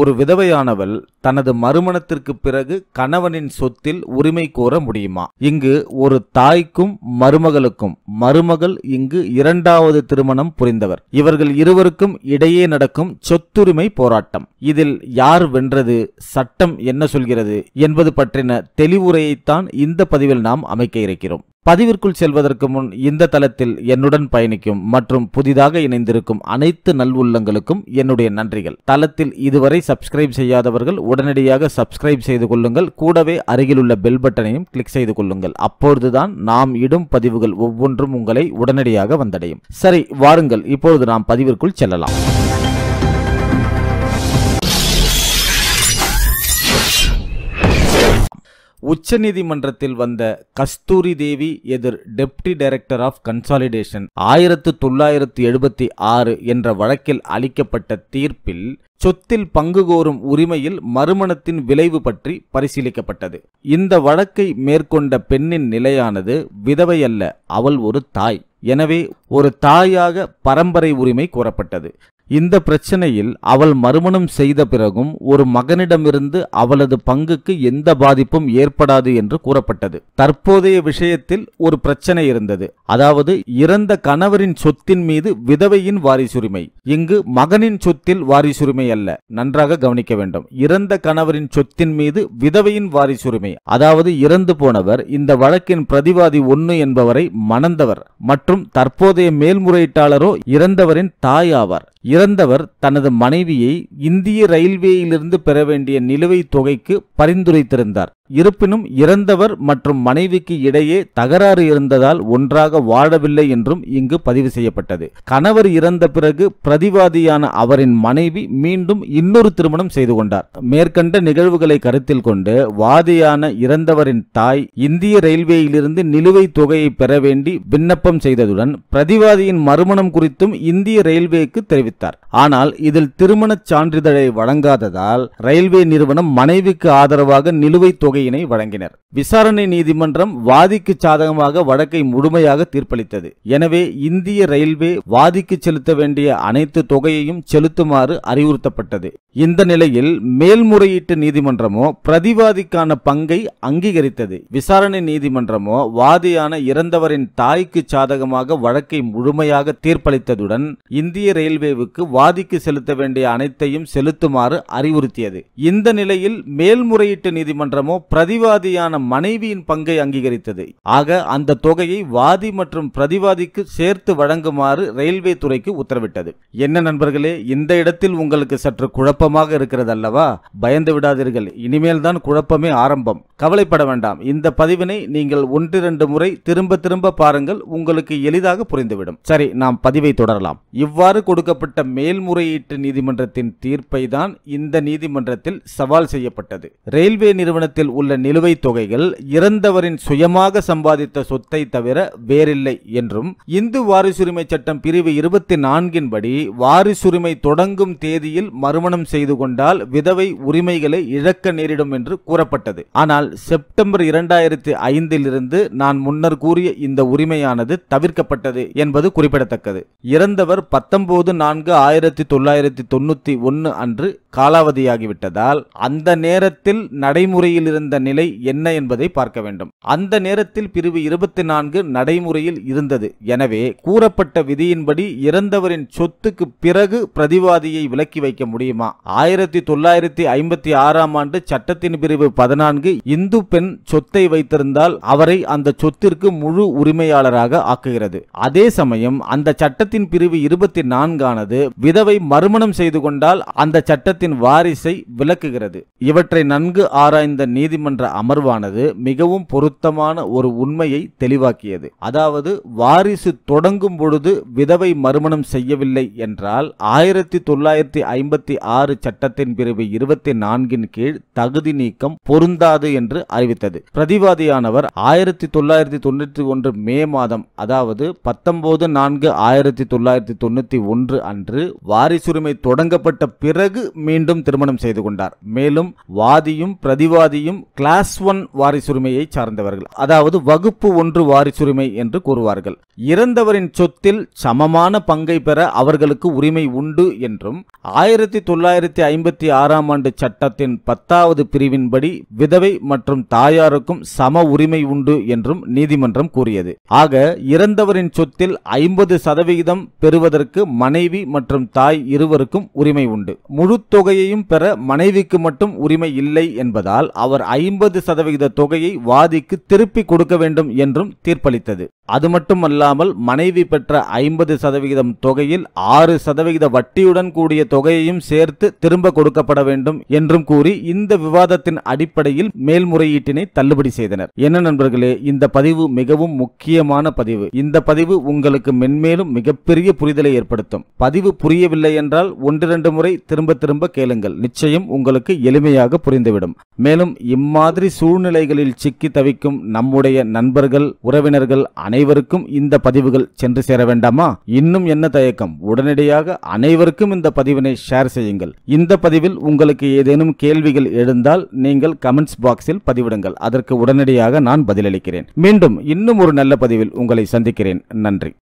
ஒரு விதவையானவள் தனது மறுமணத்திற்கு பிறகு கணவனின் சொத்தில் உரிமை கோர முடியுமா இங்கு ஒரு தாய்க்கும் மருமகளுக்கும் மருமகள் இங்கு இரண்டாவது திருமணம் புரிந்தவர் இவர்கள் இருவருக்கும் இடையே நடக்கும் சொத்துரிமை போராட்டம் இதில் யார் வென்றது சட்டம் என்ன சொல்கிறது என்பது பற்றின தெளிவுரையைத்தான் இந்த பதிவில் நாம் அமைக்க இருக்கிறோம் பதிவிற்குள் செல்வதற்கு முன் இந்த தளத்தில் என்னுடன் பயணிக்கும் மற்றும் புதிதாக இணைந்திருக்கும் அனைத்து நல்வுள்ளங்களுக்கும் என்னுடைய நன்றிகள் தளத்தில் இதுவரை சப்ஸ்கிரைப் செய்யாதவர்கள் உடனடியாக சப்ஸ்கிரைப் செய்து கொள்ளுங்கள் கூடவே அருகிலுள்ள பெல் பட்டனையும் கிளிக் செய்து கொள்ளுங்கள் அப்பொழுதுதான் நாம் இடும் பதிவுகள் ஒவ்வொன்றும் உங்களை உடனடியாக வந்தடையும் சரி வாருங்கள் இப்பொழுது நாம் பதிவிற்குள் செல்லலாம் உச்சநீதிமன்றத்தில் வந்த கஸ்தூரி தேவி எதிர் டெப்டி டைரக்டர் ஆஃப் கன்சாலிடேஷன் ஆயிரத்து தொள்ளாயிரத்து எழுபத்தி ஆறு என்ற வழக்கில் அளிக்கப்பட்ட தீர்ப்பில் சொத்தில் பங்கு கோரும் உரிமையில் மறுமணத்தின் விளைவு பற்றி பரிசீலிக்கப்பட்டது இந்த வழக்கை மேற்கொண்ட பெண்ணின் நிலையானது விதவை அல்ல அவள் ஒரு தாய் எனவே ஒரு தாயாக பரம்பரை உரிமை கூறப்பட்டது இந்த பிரச்சனையில் அவள் மறுமணம் செய்த பிறகும் ஒரு மகனிடமிருந்து அவளது பங்குக்கு எந்த பாதிப்பும் ஏற்படாது என்று கூறப்பட்டது தற்போதைய விஷயத்தில் ஒரு பிரச்சனை இருந்தது அதாவது இறந்த கணவரின் சொத்தின் மீது விதவையின் வாரிசுரிமை இங்கு மகனின் சொத்தில் வாரிசுரிமை அல்ல நன்றாக கவனிக்க வேண்டும் இறந்த கணவரின் சொத்தின் மீது விதவையின் வாரிசுரிமை அதாவது இறந்து போனவர் இந்த வழக்கின் பிரதிவாதி ஒன்னு என்பவரை மணந்தவர் மற்றும் தற்போதைய மேல்முறையீட்டாளரோ இறந்தவரின் தாய் ஆவார் இறந்தவர் தனது மனைவியை இந்திய ரயில்வேயிலிருந்து பெற வேண்டிய நிலுவைத் தொகைக்கு பரிந்துரைத்திருந்தார் இருப்பினும் இறந்தவர் மற்றும் மனைவிக்கு இடையே தகராறு இருந்ததால் ஒன்றாக வாழவில்லை என்றும் இங்கு பதிவு செய்யப்பட்டது கணவர் இறந்த பிறகு பிரதிவாதியான அவரின் மனைவி மீண்டும் இன்னொரு திருமணம் செய்து கொண்டார் மேற்கண்ட நிகழ்வுகளை கருத்தில் கொண்டு வாதியான இறந்தவரின் தாய் இந்திய ரயில்வேயிலிருந்து நிலுவை தொகையை பெற வேண்டி விண்ணப்பம் செய்ததுடன் பிரதிவாதியின் மறுமணம் குறித்தும் இந்திய ரயில்வேக்கு தெரிவித்தார் ஆனால் இதில் திருமணச் சான்றிதழை வழங்காததால் ரயில்வே நிறுவனம் மனைவிக்கு ஆதரவாக நிலுவைத் தொகை தொகையினை வழங்கினர் விசாரணை நீதிமன்றம் வாதிக்கு சாதகமாக வழக்கை முழுமையாக தீர்ப்பளித்தது எனவே இந்திய ரயில்வே வாதிக்கு செலுத்த வேண்டிய அனைத்து தொகையையும் செலுத்துமாறு அறிவுறுத்தப்பட்டது இந்த நிலையில் மேல்முறையீட்டு நீதிமன்றமோ பிரதிவாதிக்கான பங்கை அங்கீகரித்தது விசாரணை நீதிமன்றமோ வாதியான இறந்தவரின் தாய்க்கு சாதகமாக வழக்கை முழுமையாக தீர்ப்பளித்ததுடன் இந்திய ரயில்வேவுக்கு வாதிக்கு செலுத்த வேண்டிய அனைத்தையும் செலுத்துமாறு அறிவுறுத்தியது இந்த நிலையில் மேல்முறையீட்டு நீதிமன்றமோ பிரதிவாதியான மனைவியின் பங்கை அங்கீகரித்தது ஆக அந்த தொகையை வாதி மற்றும் பிரதிவாதிக்கு சேர்த்து வழங்குமாறு ரயில்வே துறைக்கு உத்தரவிட்டது என்ன நண்பர்களே இந்த இடத்தில் உங்களுக்கு சற்று குழப்பமாக இருக்கிறது அல்லவா பயந்து விடாதீர்கள் இனிமேல் தான் குழப்பமே ஆரம்பம் கவலைப்பட வேண்டாம் இந்த பதிவினை நீங்கள் ஒன்றிரண்டு முறை திரும்ப திரும்ப பாருங்கள் உங்களுக்கு எளிதாக புரிந்துவிடும் சரி நாம் பதிவை தொடரலாம் இவ்வாறு கொடுக்கப்பட்ட மேல்முறையீட்டு நீதிமன்றத்தின் தீர்ப்பை தான் இந்த நீதிமன்றத்தில் சவால் செய்யப்பட்டது ரயில்வே நிறுவனத்தில் உள்ள நிலுவைத் தொகைகள் இறந்தவரின் சுயமாக சம்பாதித்த சொத்தை தவிர வேறில்லை என்றும் இந்து வாரிசுரிமை சட்டம் பிரிவு இருபத்தி நான்கின் படி வாரிசுரிமை தொடங்கும் தேதியில் மறுமணம் செய்து கொண்டால் விதவை உரிமைகளை இழக்க நேரிடும் என்று கூறப்பட்டது ஆனால் செப்டம்பர் இரண்டாயிரத்தி ஐந்திலிருந்து நான் முன்னர் கூறிய இந்த உரிமையானது தவிர்க்கப்பட்டது என்பது குறிப்பிடத்தக்கது இறந்தவர் பத்தொன்பது நான்கு ஆயிரத்தி தொள்ளாயிரத்தி தொன்னூத்தி ஒன்று அன்று காலாவதியாகிவிட்டதால் அந்த நேரத்தில் நடைமுறையில் இருந்த நிலை என்ன என்பதை பார்க்க வேண்டும் அந்த நேரத்தில் பிரிவு இருபத்தி நான்கு நடைமுறையில் இருந்தது எனவே கூறப்பட்ட விதியின்படி இறந்தவரின் சொத்துக்கு பிறகு பிரதிவாதியை விலக்கி வைக்க முடியுமா ஆயிரத்தி தொள்ளாயிரத்தி ஐம்பத்தி ஆறாம் ஆண்டு சட்டத்தின் பிரிவு பதினான்கு இந்து பெண் சொத்தை வைத்திருந்தால் அவரை அந்த சொத்திற்கு முழு உரிமையாளராக ஆக்குகிறது அதே சமயம் அந்த சட்டத்தின் பிரிவு இருபத்தி நான்கானது விதவை மறுமணம் செய்து கொண்டால் அந்த சட்டத்தை நிறுவனத்தின் வாரிசை விளக்குகிறது இவற்றை நன்கு ஆராய்ந்த நீதிமன்ற அமர்வானது மிகவும் பொருத்தமான ஒரு உண்மையை தெளிவாக்கியது அதாவது வாரிசு தொடங்கும் பொழுது விதவை மறுமணம் செய்யவில்லை என்றால் ஆயிரத்தி தொள்ளாயிரத்தி ஐம்பத்தி ஆறு சட்டத்தின் பிரிவு இருபத்தி நான்கின் கீழ் தகுதி நீக்கம் பொருந்தாது என்று அறிவித்தது பிரதிவாதியானவர் ஆயிரத்தி தொள்ளாயிரத்தி தொண்ணூற்றி ஒன்று மே மாதம் அதாவது பத்தொன்பது நான்கு ஆயிரத்தி தொள்ளாயிரத்தி தொண்ணூத்தி ஒன்று அன்று வாரிசுரிமை தொடங்கப்பட்ட பிறகு மீண்டும் திருமணம் செய்து கொண்டார் மேலும் வாதியும் பிரதிவாதியும் கிளாஸ் ஒன் வாரிசுரிமையை சார்ந்தவர்கள் அதாவது வகுப்பு ஒன்று வாரிசுரிமை என்று கூறுவார்கள் இறந்தவரின் சொத்தில் சமமான பங்கை பெற அவர்களுக்கு உரிமை உண்டு என்றும் ஆயிரத்தி தொள்ளாயிரத்தி ஐம்பத்தி ஆறாம் ஆண்டு சட்டத்தின் பத்தாவது பிரிவின்படி விதவை மற்றும் தாயாருக்கும் சம உரிமை உண்டு என்றும் நீதிமன்றம் கூறியது ஆக இறந்தவரின் சொத்தில் ஐம்பது சதவிகிதம் பெறுவதற்கு மனைவி மற்றும் தாய் இருவருக்கும் உரிமை உண்டு முழு தொகையையும் பெற மனைவிக்கு மட்டும் உரிமை இல்லை என்பதால் அவர் ஐம்பது சதவிகித தொகையை வாதிக்கு திருப்பி கொடுக்க வேண்டும் என்றும் தீர்ப்பளித்தது அது மட்டுமல்லாமல் மனைவி பெற்ற ஐம்பது சதவிகிதம் தொகையில் ஆறு சதவிகித வட்டியுடன் கூடிய தொகையையும் சேர்த்து திரும்ப கொடுக்கப்பட வேண்டும் என்றும் கூறி இந்த விவாதத்தின் அடிப்படையில் மேல்முறையீட்டினை தள்ளுபடி செய்தனர் என்ன நண்பர்களே இந்த பதிவு மிகவும் முக்கியமான பதிவு இந்த பதிவு உங்களுக்கு மென்மேலும் மிகப்பெரிய புரிதலை ஏற்படுத்தும் பதிவு புரியவில்லை என்றால் ஒன்றிரண்டு முறை திரும்ப திரும்ப கேளுங்கள் நிச்சயம் உங்களுக்கு எளிமையாக புரிந்துவிடும் மேலும் இம்மாதிரி சூழ்நிலைகளில் சிக்கி தவிக்கும் நம்முடைய நண்பர்கள் உறவினர்கள் அனைவருக்கும் இந்த பதிவுகள் சென்று சேர வேண்டாமா இன்னும் என்ன தயக்கம் உடனடியாக அனைவருக்கும் இந்த பதிவினை ஷேர் செய்யுங்கள் இந்த பதிவில் உங்களுக்கு ஏதேனும் கேள்விகள் எழுந்தால் நீங்கள் கமெண்ட்ஸ் பாக்ஸில் பதிவிடுங்கள் அதற்கு உடனடியாக நான் பதிலளிக்கிறேன் மீண்டும் இன்னும் ஒரு நல்ல பதிவில் உங்களை சந்திக்கிறேன் நன்றி